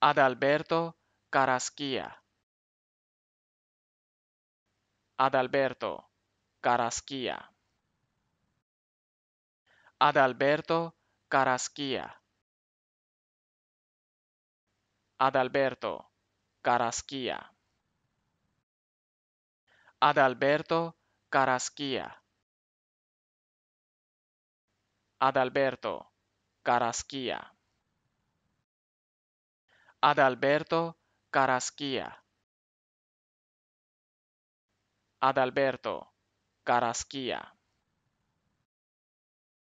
Adalberto Carasquía. Adalberto Carasquía. Adalberto Carasquía. Adalberto Carasquía. Adalberto Carasquía. Adalberto Carasquía. Adalberto Carasquía Adalberto Carasquía.